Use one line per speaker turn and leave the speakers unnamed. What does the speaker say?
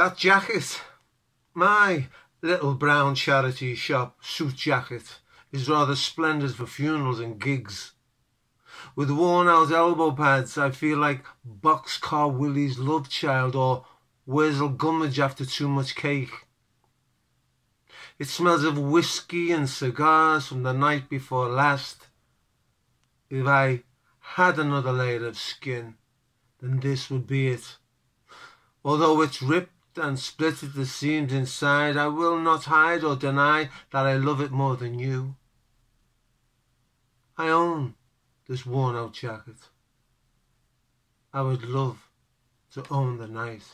That jacket, my little brown charity shop suit jacket, is rather splendid for funerals and gigs. With worn out elbow pads, I feel like Boxcar Willie's love child or Wurzel Gummidge after too much cake. It smells of whiskey and cigars from the night before last. If I had another layer of skin, then this would be it. Although it's ripped and splitted the seams inside, I will not hide or deny that I love it more than you. I own this worn out jacket. I would love to own the night.